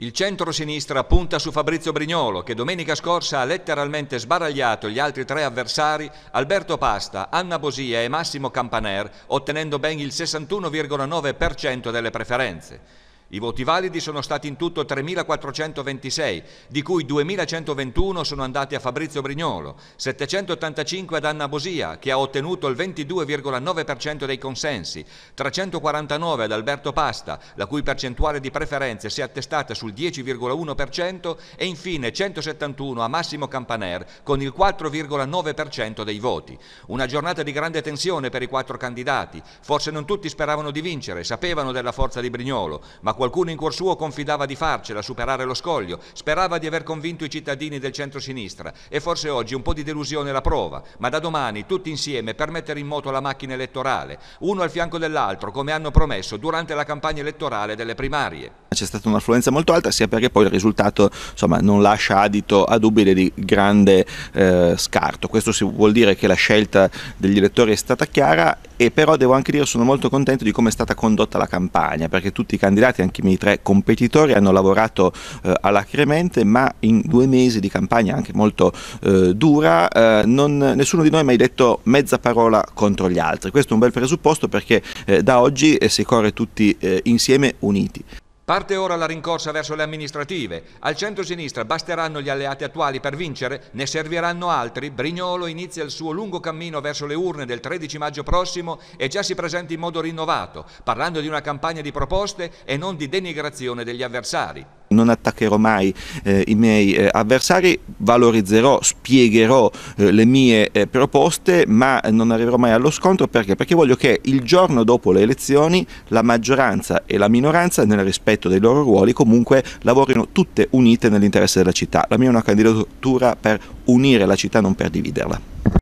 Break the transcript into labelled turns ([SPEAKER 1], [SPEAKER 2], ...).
[SPEAKER 1] Il centro-sinistra punta su Fabrizio Brignolo, che domenica scorsa ha letteralmente sbaragliato gli altri tre avversari Alberto Pasta, Anna Bosia e Massimo Campaner, ottenendo ben il 61,9% delle preferenze. I voti validi sono stati in tutto 3.426, di cui 2.121 sono andati a Fabrizio Brignolo, 785 ad Anna Bosia, che ha ottenuto il 22,9% dei consensi, 349 ad Alberto Pasta, la cui percentuale di preferenze si è attestata sul 10,1%, e infine 171 a Massimo Campaner, con il 4,9% dei voti. Una giornata di grande tensione per i quattro candidati. Forse non tutti speravano di vincere, sapevano della forza di Brignolo, ma qualcuno in cuor suo confidava di farcela, superare lo scoglio, sperava di aver convinto i cittadini del centro-sinistra e forse oggi un po' di delusione la prova, ma da domani tutti insieme per mettere in moto la macchina elettorale, uno al fianco dell'altro come hanno promesso durante la campagna elettorale delle primarie
[SPEAKER 2] c'è stata un'affluenza molto alta sia perché poi il risultato insomma, non lascia adito a dubbi di grande eh, scarto. Questo si vuol dire che la scelta degli elettori è stata chiara e però devo anche dire che sono molto contento di come è stata condotta la campagna perché tutti i candidati, anche i miei tre competitori, hanno lavorato eh, alacremente ma in due mesi di campagna anche molto eh, dura eh, non, nessuno di noi ha mai detto mezza parola contro gli altri. Questo è un bel presupposto perché eh, da oggi eh, si corre tutti eh, insieme uniti.
[SPEAKER 1] Parte ora la rincorsa verso le amministrative. Al centro-sinistra basteranno gli alleati attuali per vincere, ne serviranno altri. Brignolo inizia il suo lungo cammino verso le urne del 13 maggio prossimo e già si presenta in modo rinnovato, parlando di una campagna di proposte e non di denigrazione degli avversari
[SPEAKER 2] non attaccherò mai eh, i miei eh, avversari, valorizzerò, spiegherò eh, le mie eh, proposte, ma non arriverò mai allo scontro perché? Perché voglio che il giorno dopo le elezioni la maggioranza e la minoranza, nel rispetto dei loro ruoli, comunque lavorino tutte unite nell'interesse della città. La mia è una candidatura per unire la città, non per dividerla.